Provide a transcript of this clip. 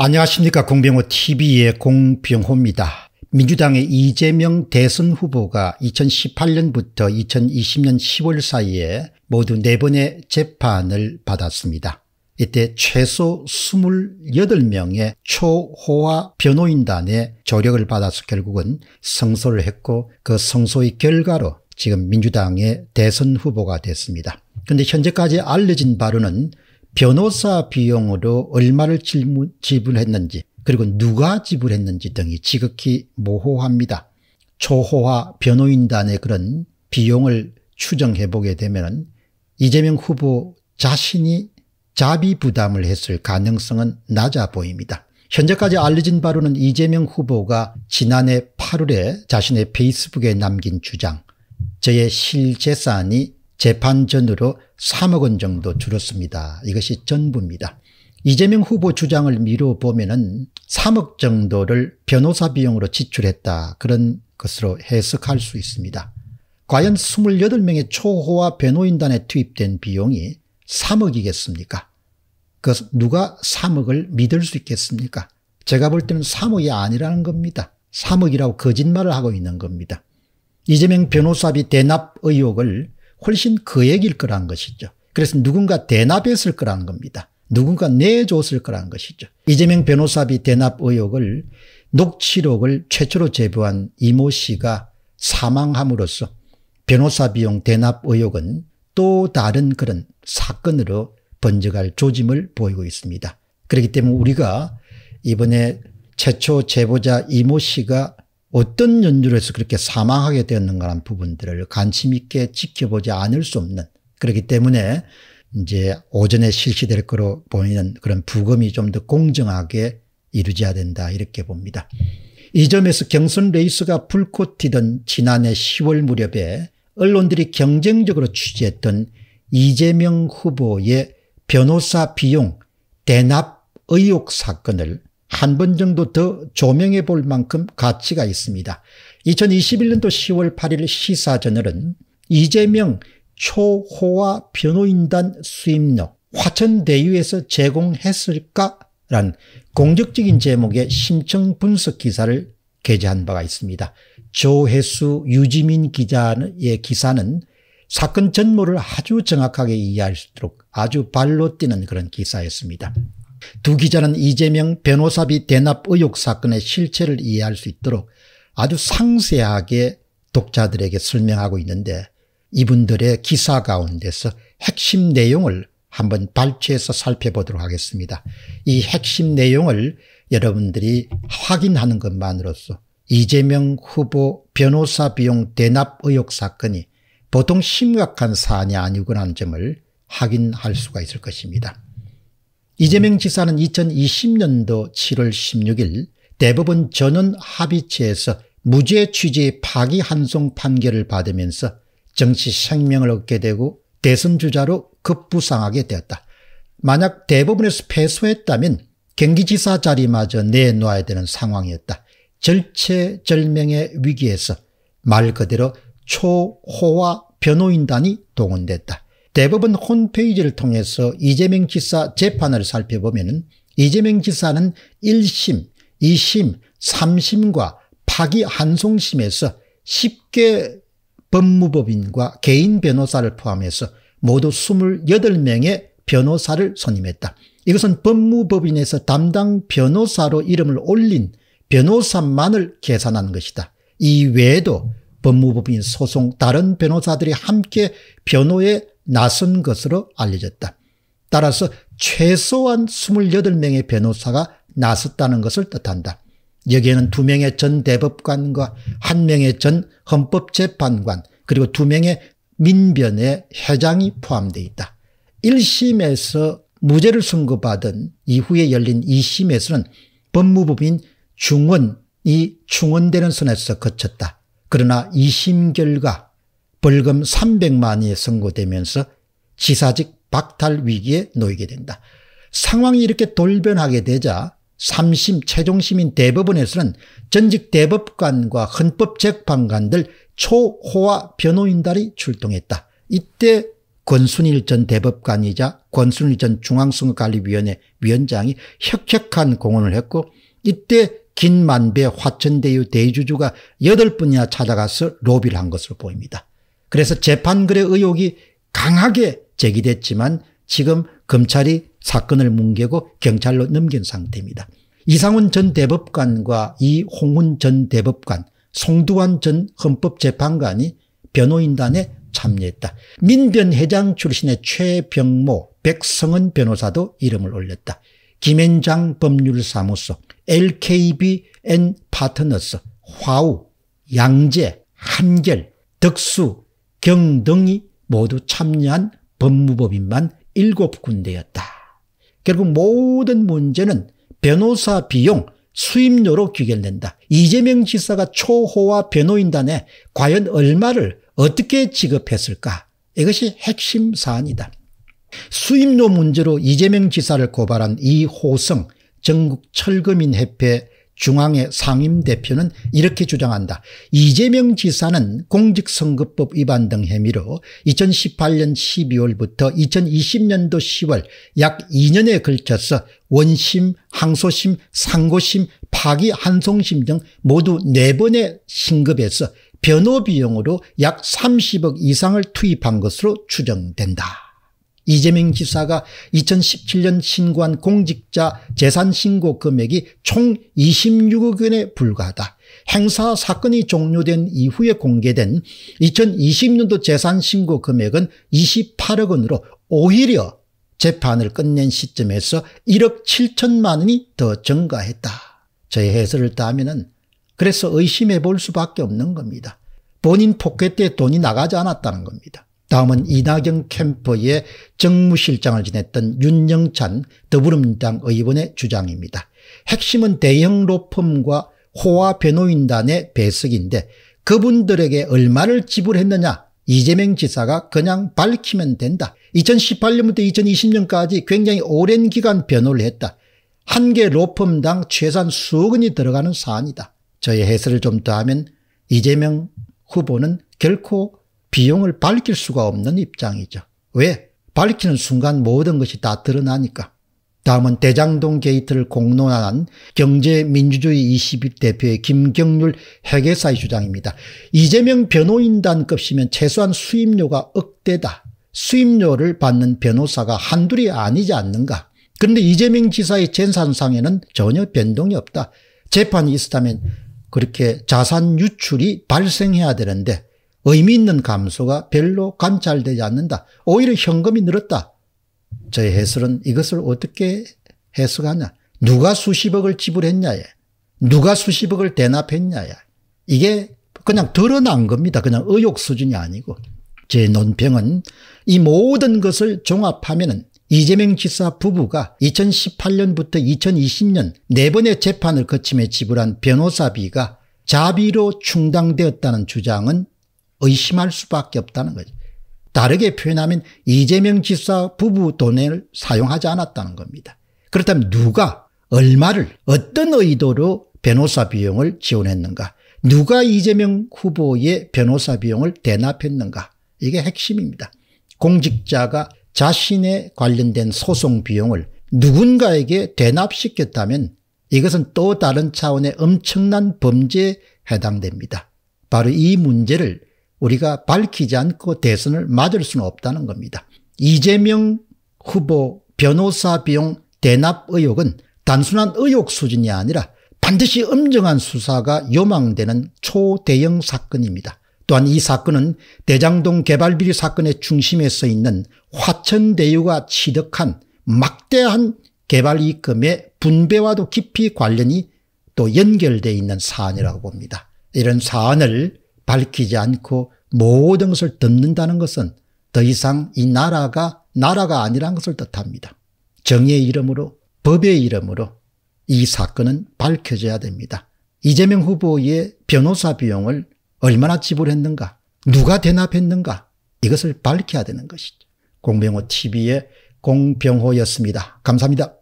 안녕하십니까 공병호 tv의 공병호입니다. 민주당의 이재명 대선 후보가 2018년부터 2020년 10월 사이에 모두 4번의 재판을 받았습니다. 이때 최소 28명의 초호화 변호인단의 조력을 받아서 결국은 성소를 했고 그 성소의 결과로 지금 민주당의 대선 후보가 됐습니다. 근데 현재까지 알려진 바로는 변호사 비용으로 얼마를 질문, 지불했는지 그리고 누가 지불했는지 등이 지극히 모호합니다. 초호화 변호인단의 그런 비용을 추정해보게 되면 이재명 후보 자신이 자비 부담을 했을 가능성은 낮아 보입니다. 현재까지 알려진 바로는 이재명 후보가 지난해 8월에 자신의 페이스북에 남긴 주장 저의 실재산이 재판 전으로 3억 원 정도 줄었습니다. 이것이 전부입니다. 이재명 후보 주장을 미뤄보면 은 3억 정도를 변호사 비용으로 지출했다 그런 것으로 해석할 수 있습니다. 과연 28명의 초호화 변호인단에 투입된 비용이 3억이겠습니까? 그 누가 3억을 믿을 수 있겠습니까? 제가 볼 때는 3억이 아니라는 겁니다. 3억이라고 거짓말을 하고 있는 겁니다. 이재명 변호사비 대납 의혹을 훨씬 거액일 거란 것이죠. 그래서 누군가 대납했을 거란 겁니다. 누군가 내줬을 거란 것이죠. 이재명 변호사비 대납 의혹을 녹취록을 최초로 제보한 이모 씨가 사망함으로써 변호사 비용 대납 의혹은 또 다른 그런 사건으로 번져갈 조짐을 보이고 있습니다. 그렇기 때문에 우리가 이번에 최초 제보자 이모 씨가 어떤 연주를 해서 그렇게 사망하게 되었는가라는 부분들을 관심 있게 지켜보지 않을 수 없는 그렇기 때문에 이제 오전에 실시될 거로 보이는 그런 부검이 좀 더 공정하게 이루어져야 된다 이렇게 봅니다. 이 점에서 경선 레이스가 불꽃 튀던 지난해 10월 무렵에 언론들이 경쟁적으로 취재했던 이재명 후보의 변호사 비용 대납 의혹 사건을 한번 정도 더 조명해 볼 만큼 가치가 있습니다. 2021년도 10월 8일 시사저널은 이재명 초호화 변호인단 수임료 화천대유에서 제공했을까라는 공격적인 제목의 심층 분석 기사를 게재한 바가 있습니다. 조혜수 유지민 기자의 기사는 사건 전모를 아주 정확하게 이해할 수 있도록 아주 발로 뛰는 그런 기사였습니다. 두 기자는 이재명 변호사비 대납 의혹 사건의 실체를 이해할 수 있도록 아주 상세하게 독자들에게 설명하고 있는데 이분들의 기사 가운데서 핵심 내용을 한번 발췌해서 살펴보도록 하겠습니다. 이 핵심 내용을 여러분들이 확인하는 것만으로써 이재명 후보 변호사 비용 대납 의혹 사건이 보통 심각한 사안이 아니구나 하는 점을 확인할 수가 있을 것입니다. 이재명 지사는 2020년도 7월 16일 대법원 전원 합의체에서 무죄 취지 파기 한송 판결을 받으면서 정치 생명을 얻게 되고 대선 주자로 급부상하게 되었다. 만약 대법원에서 패소했다면 경기지사 자리마저 내놓아야 되는 상황이었다. 절체절명의 위기에서 말 그대로 초호화 변호인단이 동원됐다. 대법원 홈페이지를 통해서 이재명 지사 재판을 살펴보면 이재명 지사는 1심, 2심, 3심과 파기 한송심에서 10개 법무법인과 개인 변호사를 포함해서 모두 28명의 변호사를 선임했다. 이것은 법무법인에서 담당 변호사로 이름을 올린 변호사만을 계산한 것이다. 이외에도 법무법인 소송 다른 변호사들이 함께 변호에 나선 것으로 알려졌다. 따라서 최소한 28명의 변호사가 나섰다는 것을 뜻한다. 여기에는 2명의 전 대법관과 1명의 전 헌법재판관 그리고 2명의 민변의 회장이 포함되어 있다. 1심에서 무죄를 선고받은 이후에 열린 2심에서는 법무법인 중원이 충원되는 선에서 거쳤다. 그러나 2심 결과 벌금 300만이 선고되면서 지사직 박탈 위기에 놓이게 된다. 상황이 이렇게 돌변하게 되자 3심 최종심인 대법원에서는 전직 대법관과 헌법재판관들 초호화 변호인단이 출동했다. 이때 권순일 전 대법관이자 권순일 전 중앙선거관리위원회 위원장이 혁혁한 공헌을 했고 이때 김만배 화천대유 대주주가 8분이나 찾아가서 로비를 한 것으로 보입니다. 그래서 재판글의 의혹이 강하게 제기됐지만 지금 검찰이 사건을 뭉개고 경찰로 넘긴 상태입니다. 이상훈 전 대법관과 이홍훈 전 대법관, 송두환 전 헌법재판관이 변호인단에 참여했다. 민변회장 출신의 최병모, 백성은 변호사도 이름을 올렸다. 김앤장 법률사무소, LKBN 파트너스, 화우, 양재, 한결, 덕수, 경등이 모두 참여한 법무법인만 일곱 군데였다. 결국 모든 문제는 변호사 비용, 수임료로 귀결된다. 이재명 지사가 초호화 변호인단에 과연 얼마를 어떻게 지급했을까? 이것이 핵심 사안이다. 수임료 문제로 이재명 지사를 고발한 이호성 전국철거민협회 중앙의 상임 대표는 이렇게 주장한다. 이재명 지사는 공직선거법 위반 등 혐의로 2018년 12월부터 2020년도 10월 약 2년에 걸쳐서 원심, 항소심, 상고심, 파기, 한송심 등 모두 4번의 신급에서 변호 비용으로 약 30억 이상을 투입한 것으로 추정된다. 이재명 지사가 2017년 신고한 공직자 재산 신고 금액이 총 26억 원에 불과하다. 행사 사건이 종료된 이후에 공개된 2020년도 재산 신고 금액은 28억 원으로 오히려 재판을 끝낸 시점에서 1억 7천만 원이 더 증가했다. 저의 해설을 따면은 그래서 의심해 볼 수밖에 없는 겁니다. 본인 포켓에 돈이 나가지 않았다는 겁니다. 다음은 이낙연 캠프의 정무실장을 지냈던 윤영찬 더불어민주당 의원의 주장입니다. 핵심은 대형 로펌과 호화 변호인단의 배석인데 그분들에게 얼마를 지불했느냐 이재명 지사가 그냥 밝히면 된다. 2018년부터 2020년까지 굉장히 오랜 기간 변호를 했다. 한 개 로펌당 최소한 수억 원이 들어가는 사안이다. 저의 해설을 좀 더 하면 이재명 후보는 결코 비용을 밝힐 수가 없는 입장이죠. 왜? 밝히는 순간 모든 것이 다 드러나니까. 다음은 대장동 게이트를 공론한 화 경제민주주의 21대표의 김경률 회계사의 주장입니다. 이재명 변호인단 값시면 최소한 수임료가 억대다. 수임료를 받는 변호사가 한둘이 아니지 않는가. 그런데 이재명 지사의 재산상에는 전혀 변동이 없다. 재판이 있었다면 그렇게 자산 유출이 발생해야 되는데 의미 있는 감소가 별로 관찰되지 않는다. 오히려 현금이 늘었다. 저의 해설은 이것을 어떻게 해석하냐. 누가 수십억을 지불했냐에 누가 수십억을 대납했냐에 이게 그냥 드러난 겁니다. 그냥 의혹 수준이 아니고. 제 논평은 이 모든 것을 종합하면 이재명 지사 부부가 2018년부터 2020년 4번의 재판을 거치며 지불한 변호사비가 자비로 충당되었다는 주장은 의심할 수밖에 없다는 거죠. 다르게 표현하면 이재명 지사 부부 돈을 사용하지 않았다는 겁니다. 그렇다면 누가 얼마를 어떤 의도로 변호사 비용을 지원했는가 누가 이재명 후보의 변호사 비용을 대납했는가 이게 핵심입니다. 공직자가 자신에 관련된 소송 비용을 누군가에게 대납시켰다면 이것은 또 다른 차원의 엄청난 범죄에 해당됩니다. 바로 이 문제를 우리가 밝히지 않고 대선을 맞을 수는 없다는 겁니다. 이재명 후보 변호사 비용 대납 의혹은 단순한 의혹 수준이 아니라 반드시 엄정한 수사가 요망되는 초대형 사건입니다. 또한 이 사건은 대장동 개발비리 사건의 중심에 서 있는 화천대유가 취득한 막대한 개발이익금의 분배와도 깊이 관련이 또 연결되어 있는 사안이라고 봅니다. 이런 사안을 밝히지 않고 모든 것을 덮는다는 것은 더 이상 이 나라가 나라가 아니란 것을 뜻합니다. 정의의 이름으로 법의 이름으로 이 사건은 밝혀져야 됩니다. 이재명 후보의 변호사 비용을 얼마나 지불했는가 누가 대납했는가 이것을 밝혀야 되는 것이죠. 공병호 TV의 공병호였습니다. 감사합니다.